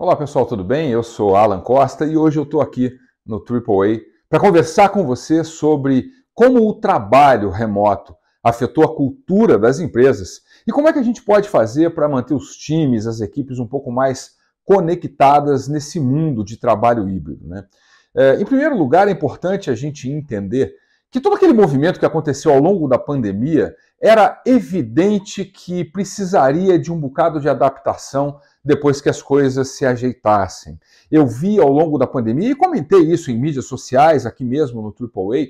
Olá pessoal, tudo bem? Eu sou Alan Costa e hoje eu estou aqui no AAA para conversar com você sobre como o trabalho remoto afetou a cultura das empresas e como é que a gente pode fazer para manter os times, as equipes um pouco mais conectadas nesse mundo de trabalho híbrido. Né? É, em primeiro lugar, é importante a gente entender que todo aquele movimento que aconteceu ao longo da pandemia era evidente que precisaria de um bocado de adaptação depois que as coisas se ajeitassem. Eu vi ao longo da pandemia, e comentei isso em mídias sociais, aqui mesmo no AAA,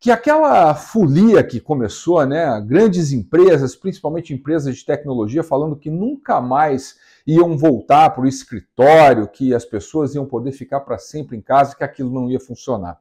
que aquela folia que começou, né, grandes empresas, principalmente empresas de tecnologia, falando que nunca mais iam voltar para o escritório, que as pessoas iam poder ficar para sempre em casa, que aquilo não ia funcionar.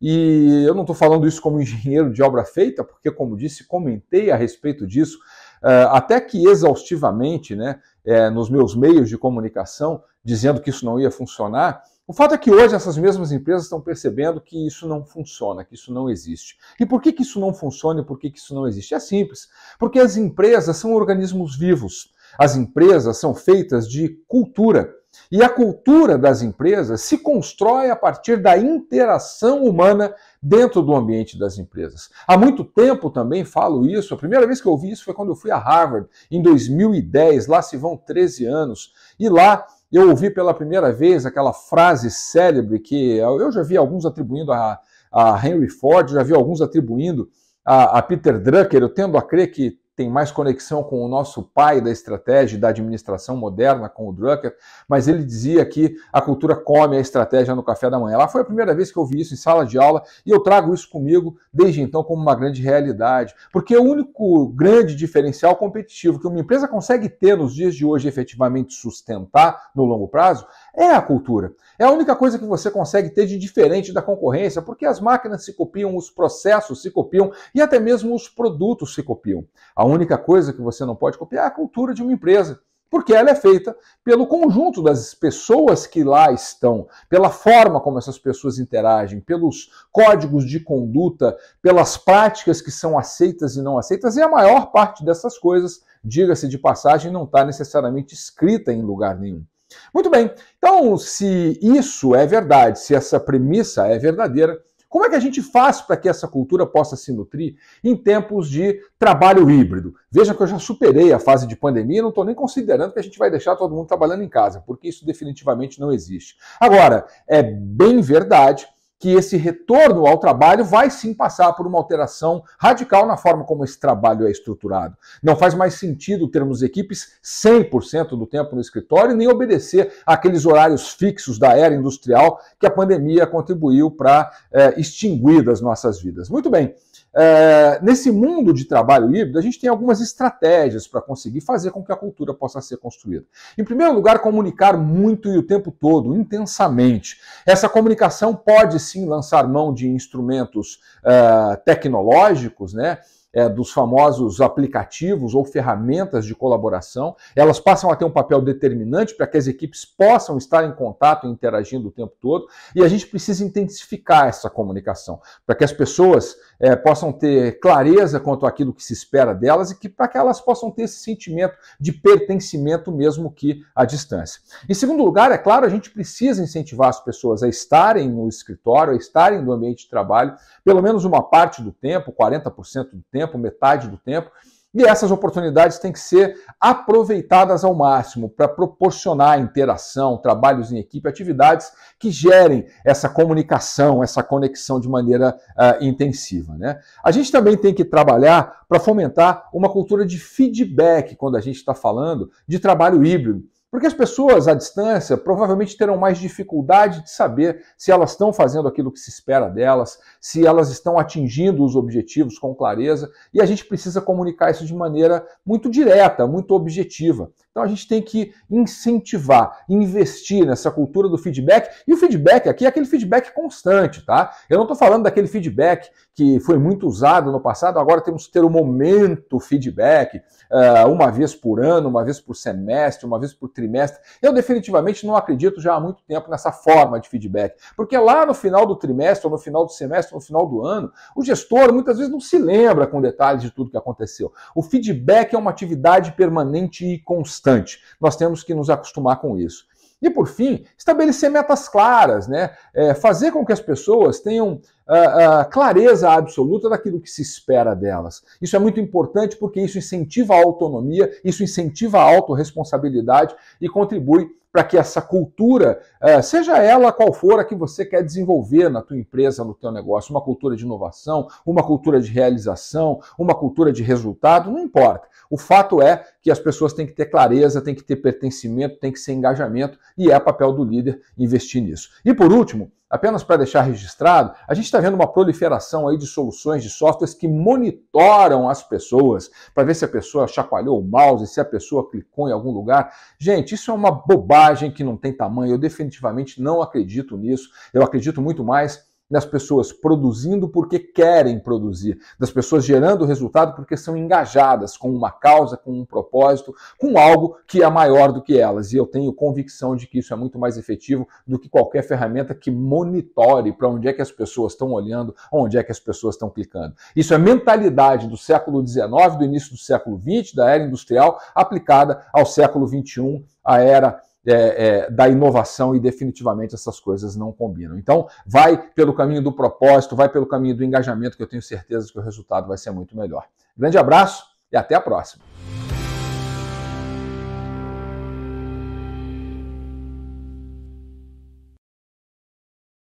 E eu não estou falando isso como engenheiro de obra feita, porque, como disse, comentei a respeito disso ah, até que exaustivamente, né, é, nos meus meios de comunicação, dizendo que isso não ia funcionar. O fato é que hoje essas mesmas empresas estão percebendo que isso não funciona, que isso não existe. E por que, que isso não funciona e por que, que isso não existe? É simples, porque as empresas são organismos vivos, as empresas são feitas de cultura. E a cultura das empresas se constrói a partir da interação humana dentro do ambiente das empresas. Há muito tempo também falo isso, a primeira vez que eu ouvi isso foi quando eu fui a Harvard, em 2010, lá se vão 13 anos, e lá eu ouvi pela primeira vez aquela frase célebre que eu já vi alguns atribuindo a, a Henry Ford, já vi alguns atribuindo a, a Peter Drucker, eu tendo a crer que tem mais conexão com o nosso pai da estratégia da administração moderna, com o Drucker, mas ele dizia que a cultura come a estratégia no café da manhã. Lá foi a primeira vez que eu vi isso em sala de aula e eu trago isso comigo desde então como uma grande realidade, porque é o único grande diferencial competitivo que uma empresa consegue ter nos dias de hoje efetivamente sustentar no longo prazo é a cultura. É a única coisa que você consegue ter de diferente da concorrência, porque as máquinas se copiam, os processos se copiam e até mesmo os produtos se copiam. A única coisa que você não pode copiar é a cultura de uma empresa, porque ela é feita pelo conjunto das pessoas que lá estão, pela forma como essas pessoas interagem, pelos códigos de conduta, pelas práticas que são aceitas e não aceitas, e a maior parte dessas coisas, diga-se de passagem, não está necessariamente escrita em lugar nenhum. Muito bem, então se isso é verdade, se essa premissa é verdadeira, como é que a gente faz para que essa cultura possa se nutrir em tempos de trabalho híbrido? Veja que eu já superei a fase de pandemia, não estou nem considerando que a gente vai deixar todo mundo trabalhando em casa, porque isso definitivamente não existe. Agora, é bem verdade que esse retorno ao trabalho vai sim passar por uma alteração radical na forma como esse trabalho é estruturado. Não faz mais sentido termos equipes 100% do tempo no escritório nem obedecer àqueles horários fixos da era industrial que a pandemia contribuiu para é, extinguir das nossas vidas. Muito bem. É, nesse mundo de trabalho híbrido, a gente tem algumas estratégias para conseguir fazer com que a cultura possa ser construída. Em primeiro lugar, comunicar muito e o tempo todo, intensamente. Essa comunicação pode sim lançar mão de instrumentos é, tecnológicos, né? é, dos famosos aplicativos ou ferramentas de colaboração, elas passam a ter um papel determinante para que as equipes possam estar em contato e interagindo o tempo todo, e a gente precisa intensificar essa comunicação, para que as pessoas é, possam ter clareza quanto àquilo que se espera delas e que para que elas possam ter esse sentimento de pertencimento mesmo que à distância. Em segundo lugar, é claro, a gente precisa incentivar as pessoas a estarem no escritório, a estarem no ambiente de trabalho, pelo menos uma parte do tempo, 40% do tempo, tempo, metade do tempo. E essas oportunidades têm que ser aproveitadas ao máximo para proporcionar interação, trabalhos em equipe, atividades que gerem essa comunicação, essa conexão de maneira uh, intensiva. Né? A gente também tem que trabalhar para fomentar uma cultura de feedback quando a gente está falando de trabalho híbrido. Porque as pessoas à distância provavelmente terão mais dificuldade de saber se elas estão fazendo aquilo que se espera delas, se elas estão atingindo os objetivos com clareza, e a gente precisa comunicar isso de maneira muito direta, muito objetiva. Então a gente tem que incentivar, investir nessa cultura do feedback. E o feedback aqui é aquele feedback constante, tá? Eu não estou falando daquele feedback que foi muito usado no passado, agora temos que ter o um momento feedback, eh, uma vez por ano, uma vez por semestre, uma vez por trimestre. Eu definitivamente não acredito já há muito tempo nessa forma de feedback, porque lá no final do trimestre, ou no final do semestre, ou no final do ano, o gestor muitas vezes não se lembra com detalhes de tudo que aconteceu. O feedback é uma atividade permanente e constante constante. Nós temos que nos acostumar com isso. E por fim, estabelecer metas claras, né? É, fazer com que as pessoas tenham uh, clareza absoluta daquilo que se espera delas. Isso é muito importante porque isso incentiva a autonomia, isso incentiva a autorresponsabilidade e contribui para que essa cultura, eh, seja ela qual for a que você quer desenvolver na tua empresa, no teu negócio, uma cultura de inovação, uma cultura de realização, uma cultura de resultado, não importa. O fato é que as pessoas têm que ter clareza, têm que ter pertencimento, têm que ser engajamento e é papel do líder investir nisso. E por último, apenas para deixar registrado, a gente está vendo uma proliferação aí de soluções de softwares que monitoram as pessoas para ver se a pessoa chacoalhou o mouse, se a pessoa clicou em algum lugar. Gente, isso é uma bobagem que não tem tamanho. Eu definitivamente não acredito nisso. Eu acredito muito mais das pessoas produzindo porque querem produzir, das pessoas gerando resultado porque são engajadas com uma causa, com um propósito, com algo que é maior do que elas. E eu tenho convicção de que isso é muito mais efetivo do que qualquer ferramenta que monitore para onde é que as pessoas estão olhando, onde é que as pessoas estão clicando. Isso é mentalidade do século XIX, do início do século XX, da era industrial, aplicada ao século XXI, a era é, é, da inovação e definitivamente essas coisas não combinam. Então, vai pelo caminho do propósito, vai pelo caminho do engajamento, que eu tenho certeza que o resultado vai ser muito melhor. Grande abraço e até a próxima.